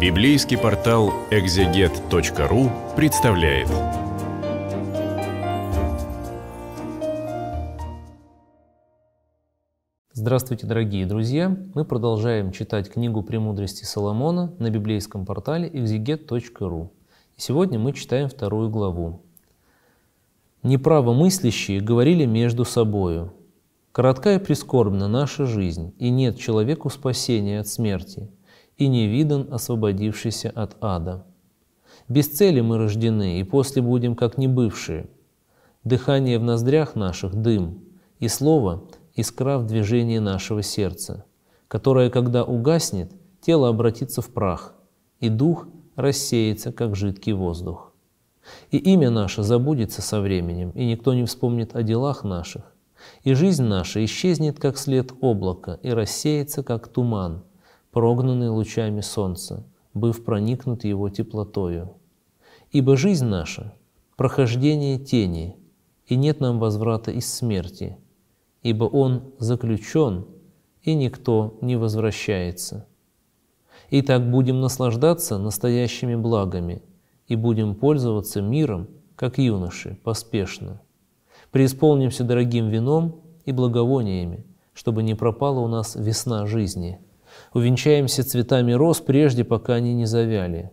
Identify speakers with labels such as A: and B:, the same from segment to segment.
A: Библейский портал экзегет.ру представляет. Здравствуйте, дорогие друзья! Мы продолжаем читать книгу «Премудрости Соломона» на библейском портале экзегет.ру. Сегодня мы читаем вторую главу. «Неправомыслящие говорили между собою, Коротка и прискорбна наша жизнь, и нет человеку спасения от смерти – и не видан освободившийся от ада. Без цели мы рождены, и после будем как не бывшие. Дыхание в ноздрях наших — дым, и слово — искра в движении нашего сердца, которое, когда угаснет, тело обратится в прах, и дух рассеется, как жидкий воздух. И имя наше забудется со временем, и никто не вспомнит о делах наших. И жизнь наша исчезнет, как след облака, и рассеется, как туман — прогнанный лучами солнца, быв проникнут его теплотою. Ибо жизнь наша — прохождение тени, и нет нам возврата из смерти, ибо он заключен, и никто не возвращается. И так будем наслаждаться настоящими благами и будем пользоваться миром, как юноши, поспешно. Преисполнимся дорогим вином и благовониями, чтобы не пропала у нас весна жизни – Увенчаемся цветами роз, прежде пока они не завяли.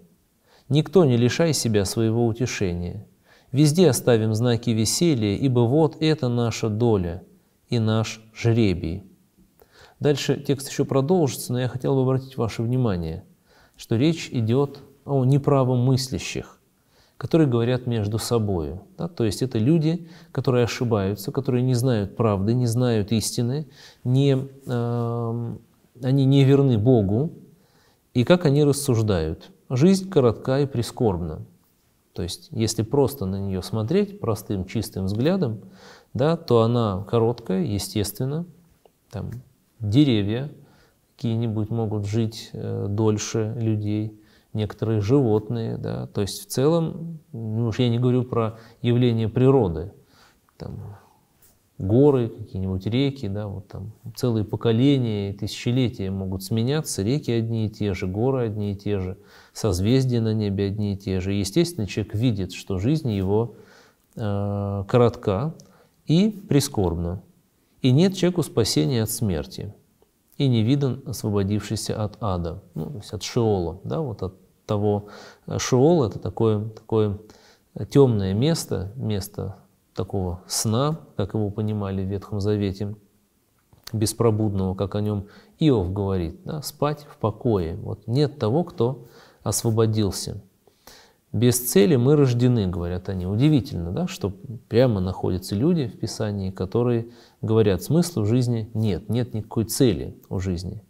A: Никто не лишай себя своего утешения. Везде оставим знаки веселья, ибо вот это наша доля и наш жребий. Дальше текст еще продолжится, но я хотел бы обратить ваше внимание, что речь идет о неправомыслящих, которые говорят между собой. Да? То есть это люди, которые ошибаются, которые не знают правды, не знают истины, не э, они не верны Богу, и как они рассуждают. Жизнь коротка и прискорбна. То есть, если просто на нее смотреть простым, чистым взглядом, да, то она короткая, естественно. Там деревья какие-нибудь могут жить э, дольше людей – некоторые животные, да, то есть в целом, ну уж я не говорю про явление природы, там, горы, какие-нибудь реки, да, вот там целые поколения, тысячелетия могут сменяться, реки одни и те же, горы одни и те же, созвездия на небе одни и те же. естественно, человек видит, что жизнь его э, коротка и прискорбна, и нет человеку спасения от смерти, и не виден освободившийся от ада, ну, то есть от шеола, да, вот от того, э, шеол это такое, такое э, темное место, место такого сна, как его понимали в Ветхом Завете, беспробудного, как о нем Иов говорит, да, спать в покое. Вот нет того, кто освободился. Без цели мы рождены, говорят они. Удивительно, да, что прямо находятся люди в Писании, которые говорят, смысла в жизни нет, нет никакой цели у жизни.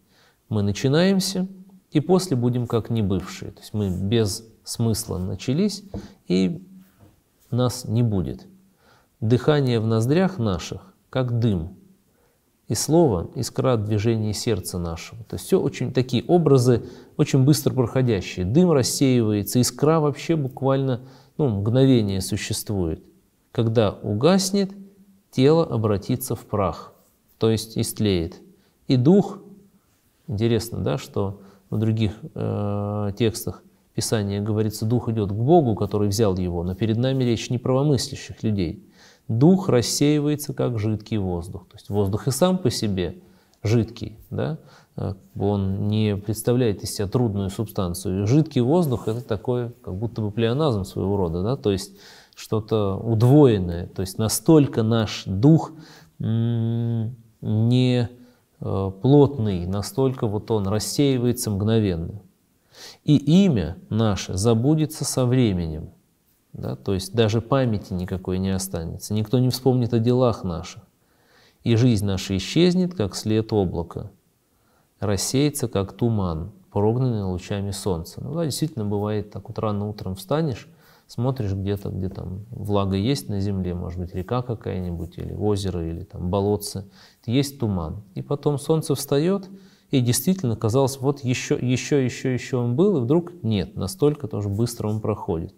A: Мы начинаемся, и после будем как не бывшие. То есть мы без смысла начались, и нас не будет дыхание в ноздрях наших, как дым, и слово – искра движения сердца нашего. То есть все очень такие образы, очень быстро проходящие. Дым рассеивается, искра вообще буквально ну, мгновение существует. Когда угаснет, тело обратится в прах, то есть истлеет. И дух, интересно, да, что в других э, текстах Писания говорится, дух идет к Богу, который взял его, но перед нами речь не правомыслящих людей – дух рассеивается как жидкий воздух. То есть воздух и сам по себе жидкий, да? Э, он не представляет из себя трудную субстанцию. И жидкий воздух – это такой, как будто бы плеоназм своего рода, да? то есть что-то удвоенное, то есть настолько наш дух не э, плотный, настолько вот он рассеивается мгновенно. И имя наше забудется со временем – да? То есть даже памяти никакой не останется. Никто не вспомнит о делах наших. И жизнь наша исчезнет, как след облака, рассеется, как туман, прогнанный лучами солнца. Ну да, действительно бывает, так вот рано утром встанешь, смотришь где-то, где там влага есть на земле, может быть, река какая-нибудь, или озеро, или там болотце, есть туман. И потом солнце встает, и действительно казалось, вот еще, еще, еще, еще он был, и вдруг нет, настолько тоже быстро он проходит.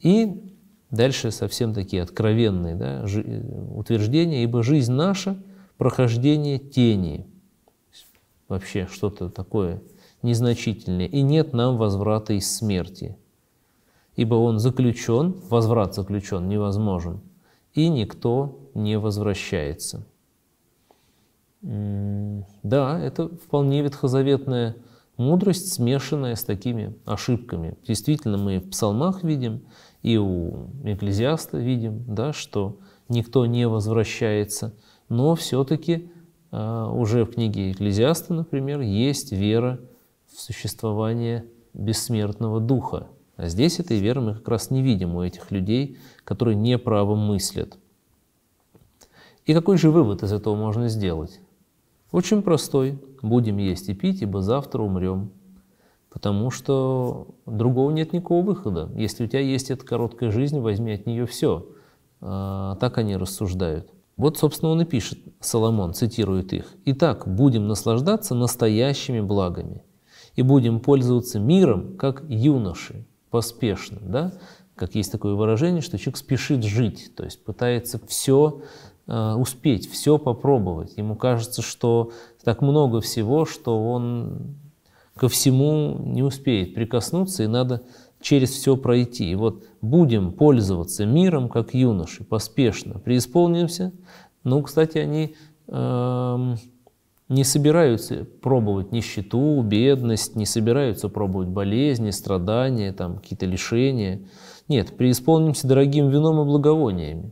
A: И дальше совсем такие откровенные да, утверждения, ибо жизнь наша – прохождение тени. Вообще что-то такое незначительное. И нет нам возврата из смерти. Ибо он заключен, возврат заключен, невозможен. И никто не возвращается. Да, это вполне ветхозаветная мудрость, смешанная с такими ошибками. Действительно, мы в псалмах видим – и у Экклезиаста видим, да, что никто не возвращается, но все-таки а, уже в книге Экклезиаста, например, есть вера в существование бессмертного духа. А здесь этой веры мы как раз не видим у этих людей, которые неправо мыслят. И какой же вывод из этого можно сделать? Очень простой. Будем есть и пить, ибо завтра умрем. Потому что другого нет никакого выхода. Если у тебя есть эта короткая жизнь, возьми от нее все. А, так они рассуждают. Вот, собственно, он и пишет, Соломон цитирует их. «Итак, будем наслаждаться настоящими благами, и будем пользоваться миром, как юноши, поспешно». Да? Как есть такое выражение, что человек спешит жить, то есть пытается все а, успеть, все попробовать. Ему кажется, что так много всего, что он ко всему не успеет прикоснуться, и надо через все пройти. И вот будем пользоваться миром, как юноши, поспешно преисполнимся. Ну, кстати, они э, не собираются пробовать нищету, бедность, не собираются пробовать болезни, страдания, там, какие-то лишения. Нет, преисполнимся дорогим вином и благовониями,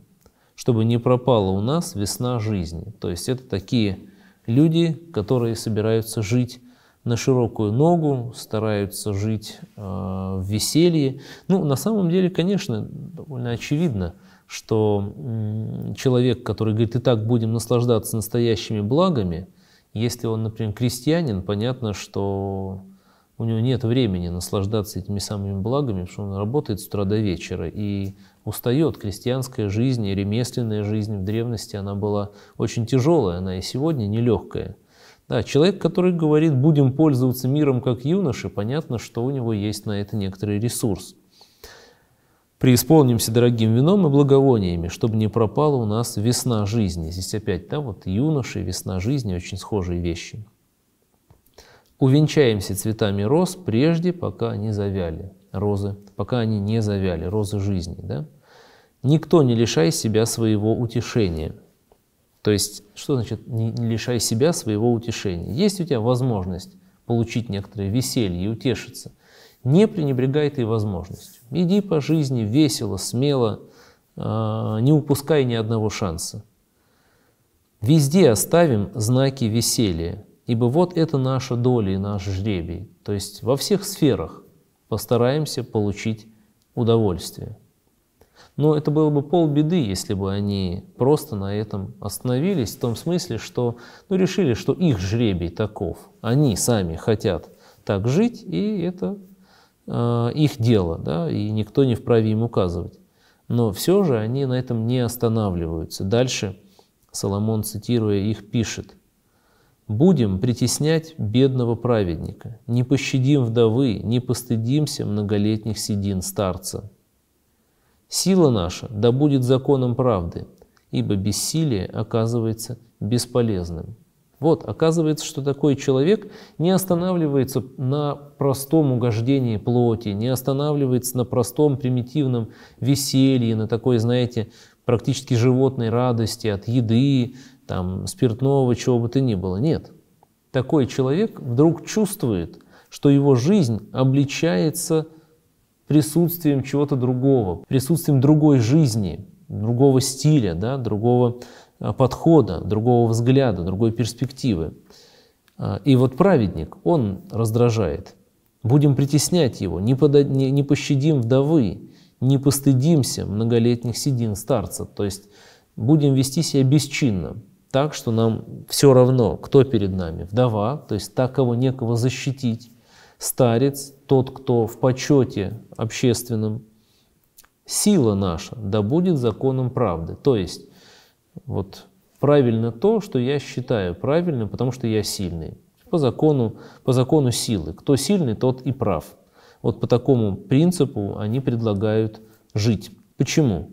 A: чтобы не пропала у нас весна жизни. То есть это такие люди, которые собираются жить на широкую ногу, стараются жить э, в веселье. Ну, на самом деле, конечно, довольно очевидно, что человек, который говорит, и так будем наслаждаться настоящими благами, если он, например, крестьянин, понятно, что у него нет времени наслаждаться этими самыми благами, потому что он работает с утра до вечера и устает. Крестьянская жизнь и ремесленная жизнь в древности, она была очень тяжелая, она и сегодня нелегкая. Да, человек, который говорит, будем пользоваться миром как юноши, понятно, что у него есть на это некоторый ресурс. Преисполнимся дорогим вином и благовониями, чтобы не пропала у нас весна жизни. Здесь опять, да, вот юноши, весна жизни, очень схожие вещи. Увенчаемся цветами роз, прежде пока не завяли розы, пока они не завяли, розы жизни, да? Никто не лишай себя своего утешения – то есть, что значит не лишай себя своего утешения? Есть у тебя возможность получить некоторое веселье и утешиться. Не пренебрегай этой возможностью. Иди по жизни весело, смело, а, не упускай ни одного шанса. Везде оставим знаки веселья, ибо вот это наша доля и наш жребий. То есть во всех сферах постараемся получить удовольствие. Но это было бы полбеды, если бы они просто на этом остановились, в том смысле, что ну, решили, что их жребий таков. Они сами хотят так жить, и это э, их дело, да, и никто не вправе им указывать. Но все же они на этом не останавливаются. Дальше Соломон, цитируя их, пишет. «Будем притеснять бедного праведника, не пощадим вдовы, не постыдимся многолетних седин старца». Сила наша да будет законом правды, ибо бессилие оказывается бесполезным. Вот, оказывается, что такой человек не останавливается на простом угождении плоти, не останавливается на простом примитивном веселье, на такой, знаете, практически животной радости от еды, там, спиртного, чего бы то ни было. Нет. Такой человек вдруг чувствует, что его жизнь обличается присутствием чего-то другого, присутствием другой жизни, другого стиля, да, другого э, подхода, другого взгляда, другой перспективы. А, и вот праведник, он раздражает. Будем притеснять его, не, подо... не, не пощадим вдовы, не постыдимся многолетних седин старца. То есть будем вести себя бесчинно, так, что нам все равно, кто перед нами, вдова, то есть так кого некого защитить, старец, тот, кто в почете общественном, сила наша, да будет законом правды. То есть, вот правильно то, что я считаю правильным, потому что я сильный. По закону, по закону силы. Кто сильный, тот и прав. Вот по такому принципу они предлагают жить. Почему?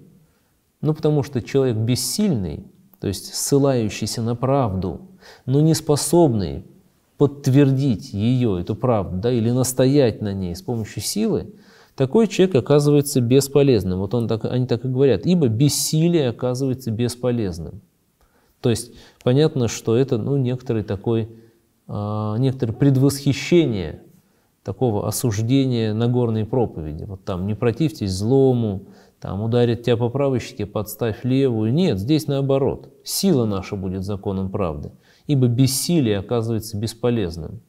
A: Ну, потому что человек бессильный, то есть ссылающийся на правду, но не способный подтвердить ее, эту правду, да, или настоять на ней с помощью силы, такой человек оказывается бесполезным. Вот он так, они так и говорят, ибо бессилие оказывается бесполезным. То есть понятно, что это ну, некоторый такой, э, некоторое предвосхищение такого осуждения Нагорной проповеди. Вот там не противьтесь злому, там ударит тебя по правой щеке, подставь левую. Нет, здесь наоборот. Сила наша будет законом правды ибо бессилие оказывается бесполезным.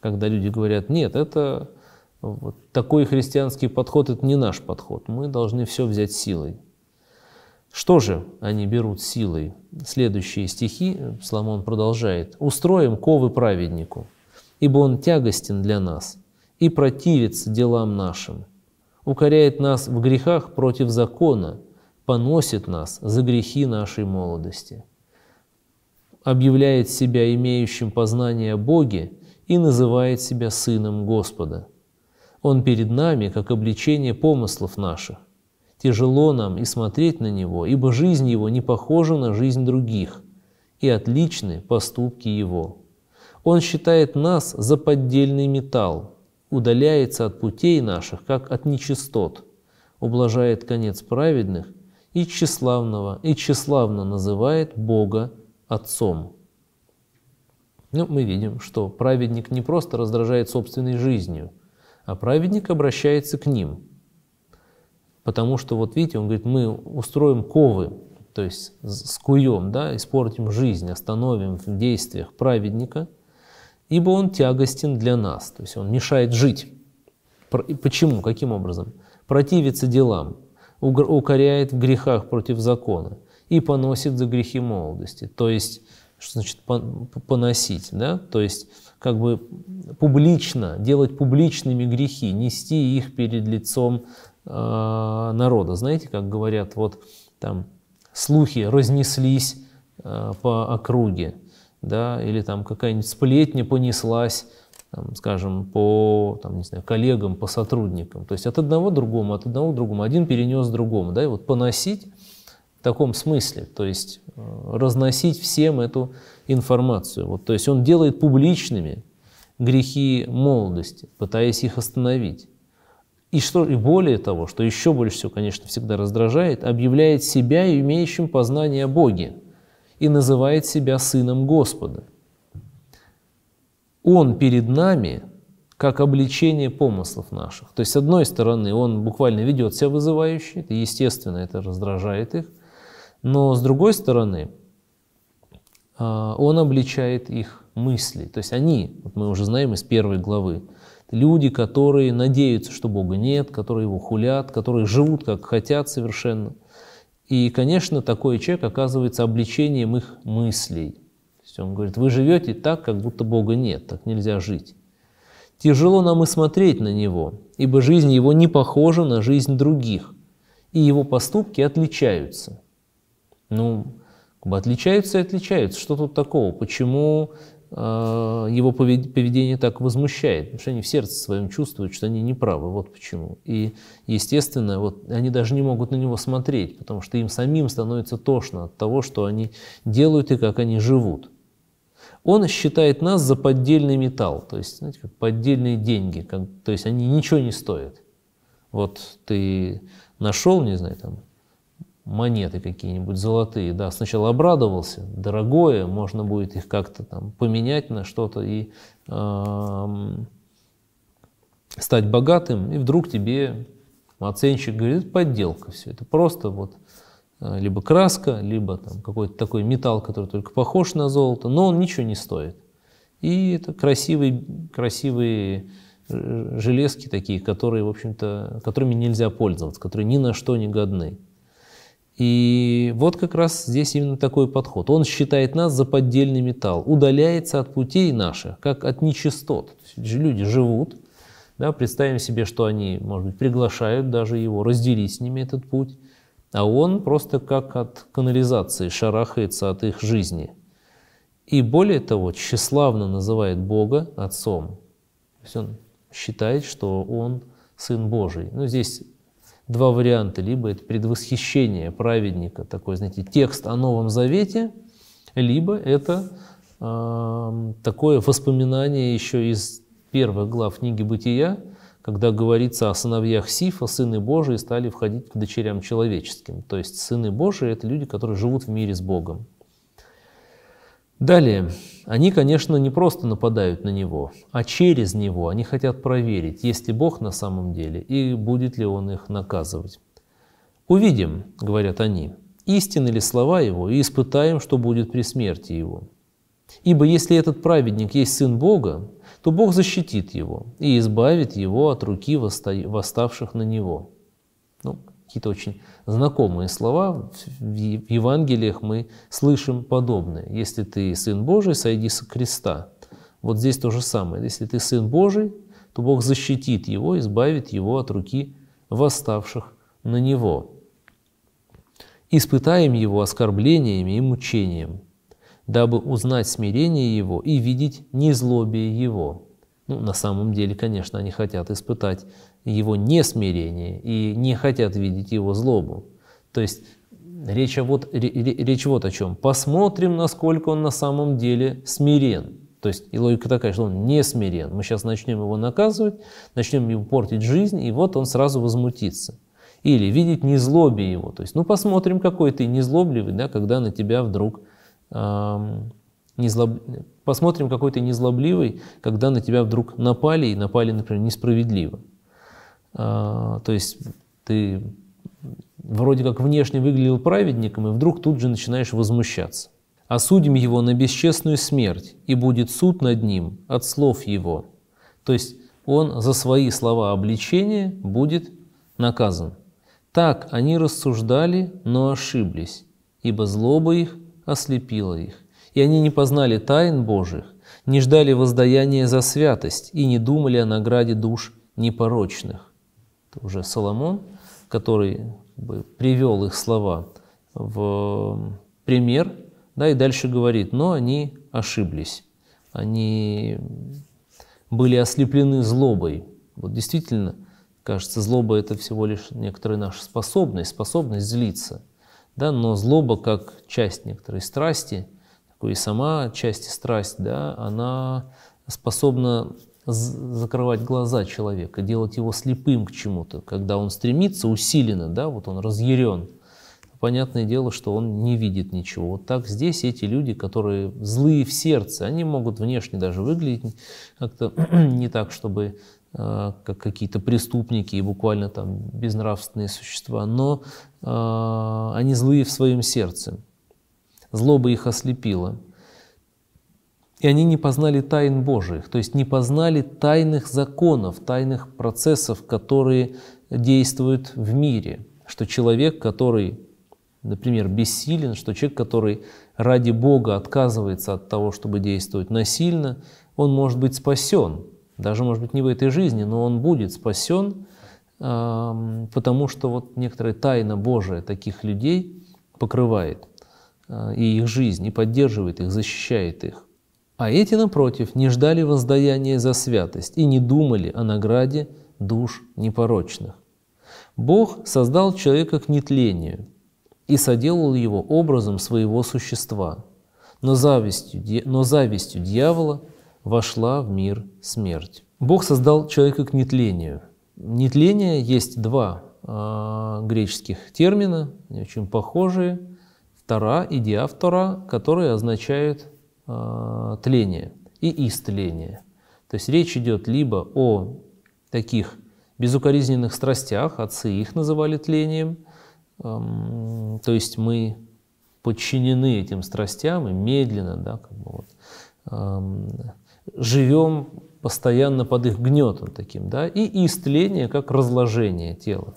A: Когда люди говорят, нет, это вот такой христианский подход, это не наш подход, мы должны все взять силой. Что же они берут силой? Следующие стихи, Соломон продолжает. «Устроим ковы праведнику, ибо он тягостен для нас и противится делам нашим, укоряет нас в грехах против закона, поносит нас за грехи нашей молодости» объявляет себя имеющим познание Боге и называет себя Сыном Господа. Он перед нами, как обличение помыслов наших. Тяжело нам и смотреть на Него, ибо жизнь Его не похожа на жизнь других, и отличны поступки Его. Он считает нас за поддельный металл, удаляется от путей наших, как от нечистот, ублажает конец праведных и тщеславного, и тщеславно называет Бога отцом. Но ну, мы видим, что праведник не просто раздражает собственной жизнью, а праведник обращается к ним. Потому что, вот видите, он говорит, мы устроим ковы, то есть скуем, да, испортим жизнь, остановим в действиях праведника, ибо он тягостен для нас, то есть он мешает жить. Почему? Каким образом? Противится делам, укоряет в грехах против закона – и поносит за грехи молодости. То есть, что значит поносить, да? То есть, как бы публично, делать публичными грехи, нести их перед лицом э, народа. Знаете, как говорят, вот там слухи разнеслись э, по округе, да, или там какая-нибудь сплетня понеслась, там, скажем, по там, не знаю, коллегам, по сотрудникам. То есть от одного к другому, от одного к другому. Один перенес другому. Да, и вот поносить в таком смысле, то есть э, разносить всем эту информацию. Вот, то есть он делает публичными грехи молодости, пытаясь их остановить. И, что, и более того, что еще больше всего, конечно, всегда раздражает, объявляет себя имеющим познание о Боге и называет себя Сыном Господа. Он перед нами как обличение помыслов наших. То есть, с одной стороны, он буквально ведет себя вызывающе, это естественно, это раздражает их – но с другой стороны, а, он обличает их мысли. То есть они, вот мы уже знаем из первой главы, люди, которые надеются, что Бога нет, которые его хулят, которые живут как хотят совершенно. И, конечно, такой человек оказывается обличением их мыслей. То есть он говорит, вы живете так, как будто Бога нет, так нельзя жить. Тяжело нам и смотреть на него, ибо жизнь его не похожа на жизнь других, и его поступки отличаются. Ну, отличаются и отличаются. Что тут такого? Почему э, его поведение так возмущает, потому что они в сердце своем чувствуют, что они неправы, вот почему. И, естественно, вот они даже не могут на него смотреть, потому что им самим становится тошно от того, что они делают и как они живут. Он считает нас за поддельный металл, то есть знаете, как поддельные деньги, как, то есть они ничего не стоят. Вот ты нашел, не знаю, там монеты какие-нибудь золотые, да, сначала обрадовался, дорогое, можно будет их как-то там поменять на что-то и э, стать богатым, и вдруг тебе оценщик говорит, это подделка все, это просто вот э, либо краска, либо там какой-то такой металл, который только похож на золото, но он ничего не стоит. И это красивые, красивые э, железки такие, которые, в общем-то, которыми нельзя пользоваться, которые ни на что не годны. И вот как раз здесь именно такой подход. Он считает нас за поддельный металл, удаляется от путей наших, как от нечистот. Люди живут, да, представим себе, что они, может быть, приглашают даже его разделить с ними этот путь, а он просто как от канализации шарахается от их жизни. И более того, тщеславно называет Бога Отцом. То есть он считает, что он Сын Божий. Ну, здесь два варианта. Либо это предвосхищение праведника, такой, знаете, текст о Новом Завете, либо это э, такое воспоминание еще из первых глав книги «Бытия», когда говорится о сыновьях Сифа, сыны Божии стали входить к дочерям человеческим. То есть сыны Божии – это люди, которые живут в мире с Богом. Далее, они, конечно, не просто нападают на него, а через него они хотят проверить, есть ли Бог на самом деле и будет ли он их наказывать. «Увидим», — говорят они, — «истинны ли слова его и испытаем, что будет при смерти его». Ибо если этот праведник есть Сын Бога, то Бог защитит его и избавит его от руки восставших на него. Ну, какие-то очень знакомые слова. В Евангелиях мы слышим подобное. «Если ты Сын Божий, сойди с креста». Вот здесь то же самое. Если ты Сын Божий, то Бог защитит его, избавит его от руки восставших на него. «Испытаем его оскорблениями и мучением, дабы узнать смирение его и видеть незлобие его». Ну, на самом деле, конечно, они хотят испытать его несмирение и не хотят видеть его злобу. То есть речь вот, речь вот о чем. Посмотрим, насколько он на самом деле смирен. То есть и логика такая, что он не смирен. Мы сейчас начнем его наказывать, начнем ему портить жизнь, и вот он сразу возмутится. Или видеть незлобие его. То есть, ну посмотрим, какой ты незлобливый, да, когда на тебя вдруг... Эм, незлоб... Посмотрим, какой ты незлобливый, когда на тебя вдруг напали, и напали, например, несправедливо. А, то есть ты вроде как внешне выглядел праведником, и вдруг тут же начинаешь возмущаться. «Осудим его на бесчестную смерть, и будет суд над ним от слов его». То есть он за свои слова обличения будет наказан. Так они рассуждали, но ошиблись, ибо злоба их ослепила их. И они не познали тайн Божьих, не ждали воздаяния за святость и не думали о награде душ непорочных это уже Соломон, который бы, привел их слова в пример, да, и дальше говорит, но они ошиблись, они были ослеплены злобой. Вот действительно, кажется, злоба – это всего лишь некоторая наша способность, способность злиться. Да? Но злоба, как часть некоторой страсти, такой и сама часть страсти, да, она способна закрывать глаза человека, делать его слепым к чему-то, когда он стремится усиленно, да, вот он разъярен. Понятное дело, что он не видит ничего. Вот так здесь эти люди, которые злые в сердце, они могут внешне даже выглядеть как-то не так, чтобы э, как какие-то преступники и буквально там безнравственные существа, но э, они злые в своем сердце. Злоба их ослепила и они не познали тайн Божьих, то есть не познали тайных законов, тайных процессов, которые действуют в мире, что человек, который, например, бессилен, что человек, который ради Бога отказывается от того, чтобы действовать насильно, он может быть спасен, даже, может быть, не в этой жизни, но он будет спасен, потому что вот некоторая тайна Божия таких людей покрывает а, и их жизнь, и поддерживает их, защищает их. А эти, напротив, не ждали воздаяния за святость и не думали о награде душ непорочных. Бог создал человека к нетлению и соделал его образом своего существа, но завистью, но завистью дьявола вошла в мир смерть. Бог создал человека к нетлению. Нетление есть два э, греческих термина, очень похожие, тара и диавтора, которые означают э, тления и из То есть речь идет либо о таких безукоризненных страстях, отцы их называли тлением, эм, то есть мы подчинены этим страстям и медленно да, как бы вот, эм, живем постоянно под их гнетом таким, да, и истление как разложение тела.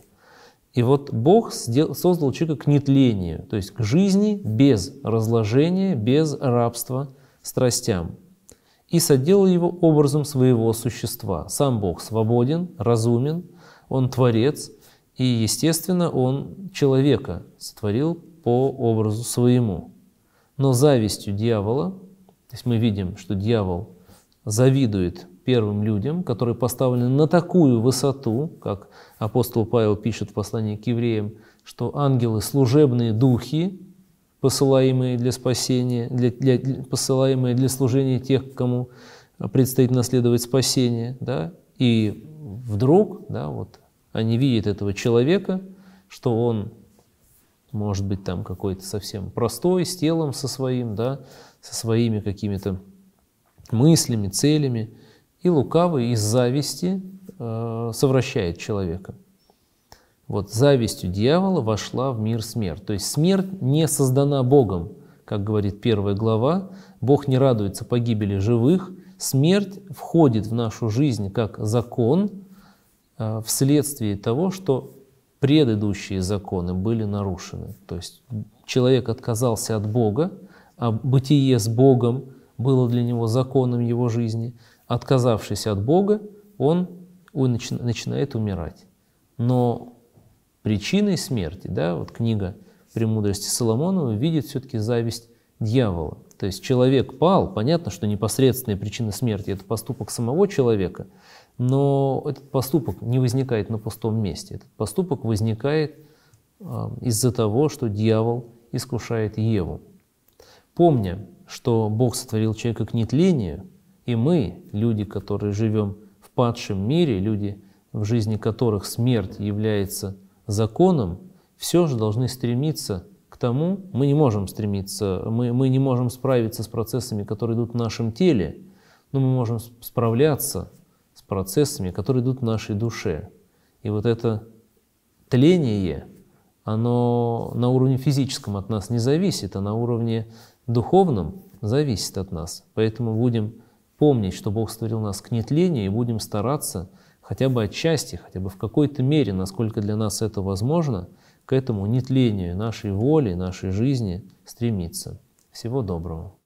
A: И вот Бог создал человека к нетлению, то есть к жизни без разложения, без рабства страстям. И соделал его образом своего существа. Сам Бог свободен, разумен, Он творец, и, естественно, Он человека сотворил по образу своему. Но завистью дьявола, то есть мы видим, что дьявол завидует первым людям, которые поставлены на такую высоту, как апостол Павел пишет в послании к евреям, что ангелы – служебные духи, посылаемые для спасения, для, для, посылаемые для служения тех, кому предстоит наследовать спасение. Да? И вдруг да, вот, они видят этого человека, что он может быть там какой-то совсем простой, с телом со своим, да, со своими какими-то мыслями, целями, и лукавый из зависти э, совращает человека. Вот завистью дьявола вошла в мир смерть. То есть смерть не создана Богом, как говорит первая глава. Бог не радуется погибели живых. Смерть входит в нашу жизнь как закон э, вследствие того, что предыдущие законы были нарушены. То есть человек отказался от Бога, а бытие с Богом было для него законом его жизни – Отказавшись от Бога, он, он начинает умирать. Но причиной смерти, да, вот книга «Премудрости Соломонова» видит все-таки зависть дьявола. То есть человек пал, понятно, что непосредственная причина смерти – это поступок самого человека, но этот поступок не возникает на пустом месте. Этот поступок возникает а, из-за того, что дьявол искушает Еву. Помня, что Бог сотворил человека к нетлению, и мы, люди, которые живем в падшем мире, люди, в жизни которых смерть является законом, все же должны стремиться к тому, мы не можем стремиться, мы, мы не можем справиться с процессами, которые идут в нашем теле, но мы можем справляться с процессами, которые идут в нашей душе. И вот это тление, оно на уровне физическом от нас не зависит, а на уровне духовном зависит от нас. Поэтому будем помнить, что Бог створил нас к нетлению, и будем стараться хотя бы отчасти, хотя бы в какой-то мере, насколько для нас это возможно, к этому нетлению нашей воли, нашей жизни стремиться. Всего доброго.